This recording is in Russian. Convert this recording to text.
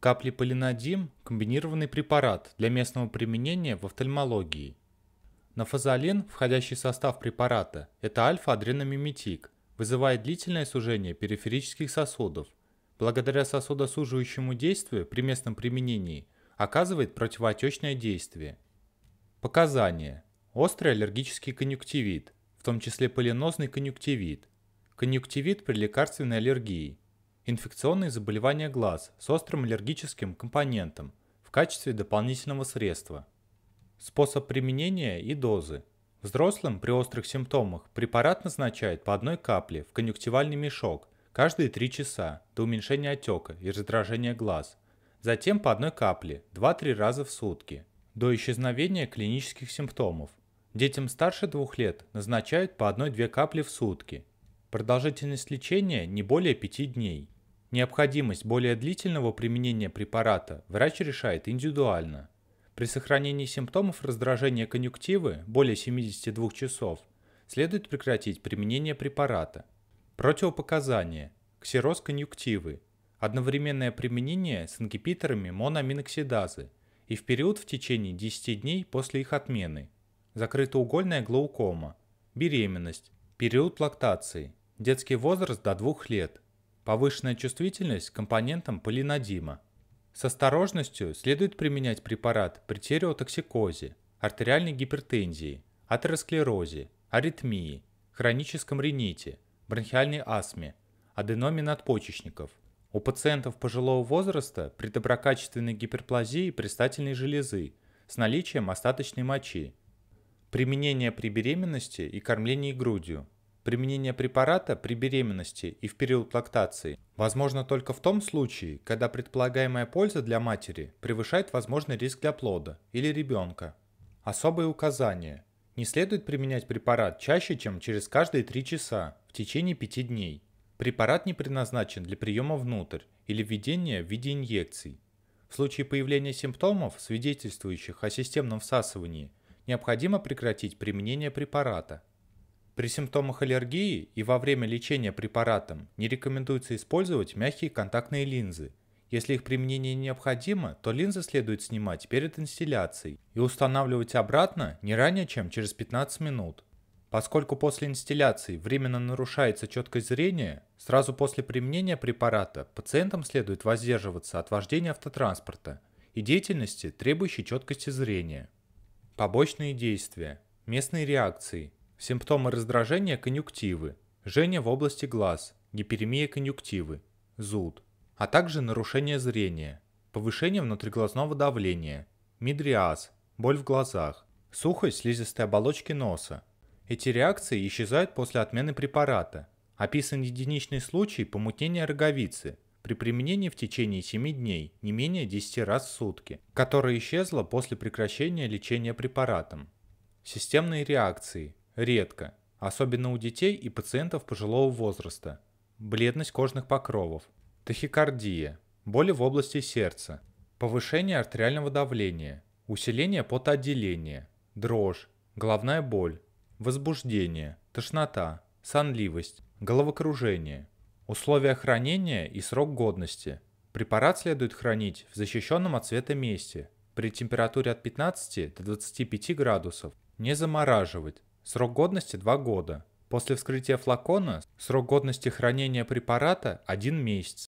Капли полинадим – комбинированный препарат для местного применения в офтальмологии. Нафазолин, входящий в состав препарата, это альфа-адреномиметик, вызывает длительное сужение периферических сосудов. Благодаря сосудосуживающему действию при местном применении оказывает противоотечное действие. Показания. Острый аллергический конъюнктивит, в том числе полинозный конъюнктивит, конъюнктивит при лекарственной аллергии – инфекционные заболевания глаз с острым аллергическим компонентом в качестве дополнительного средства. Способ применения и дозы. Взрослым при острых симптомах препарат назначают по одной капле в конъюнктивальный мешок каждые 3 часа до уменьшения отека и раздражения глаз, затем по одной капле 2-3 раза в сутки до исчезновения клинических симптомов. Детям старше 2 лет назначают по 1-2 капли в сутки. Продолжительность лечения не более 5 дней. Необходимость более длительного применения препарата врач решает индивидуально. При сохранении симптомов раздражения конъюнктивы более 72 часов следует прекратить применение препарата. Противопоказания. Ксероз конъюнктивы. Одновременное применение с ингибиторами моноаминоксидазы и в период в течение 10 дней после их отмены. Закрытоугольная глаукома. Беременность. Период лактации. Детский возраст до 2 лет – повышенная чувствительность к компонентам полинодима. С осторожностью следует применять препарат при тереотоксикозе, артериальной гипертензии, атеросклерозе, аритмии, хроническом рините, бронхиальной астме, аденоме надпочечников. У пациентов пожилого возраста при доброкачественной гиперплазии пристательной железы с наличием остаточной мочи. Применение при беременности и кормлении грудью – Применение препарата при беременности и в период лактации возможно только в том случае, когда предполагаемая польза для матери превышает возможный риск для плода или ребенка. Особые указания. Не следует применять препарат чаще, чем через каждые 3 часа в течение 5 дней. Препарат не предназначен для приема внутрь или введения в виде инъекций. В случае появления симптомов, свидетельствующих о системном всасывании, необходимо прекратить применение препарата – при симптомах аллергии и во время лечения препаратом не рекомендуется использовать мягкие контактные линзы. Если их применение необходимо, то линзы следует снимать перед инстилляцией и устанавливать обратно не ранее, чем через 15 минут. Поскольку после инстилляции временно нарушается четкость зрения, сразу после применения препарата пациентам следует воздерживаться от вождения автотранспорта и деятельности, требующей четкости зрения. Побочные действия, местные реакции – Симптомы раздражения конъюнктивы, жжение в области глаз, гиперемия конъюнктивы, зуд, а также нарушение зрения, повышение внутриглазного давления, мидриаз, боль в глазах, сухость слизистой оболочки носа. Эти реакции исчезают после отмены препарата. Описан единичный случай помутнения роговицы при применении в течение 7 дней не менее 10 раз в сутки, которая исчезла после прекращения лечения препаратом. Системные реакции редко, особенно у детей и пациентов пожилого возраста. Бледность кожных покровов, тахикардия, боли в области сердца, повышение артериального давления, усиление потоотделения, дрожь, головная боль, возбуждение, тошнота, сонливость, головокружение. Условия хранения и срок годности. Препарат следует хранить в защищенном от света месте при температуре от 15 до 25 градусов. Не замораживать, Срок годности 2 года. После вскрытия флакона срок годности хранения препарата 1 месяц.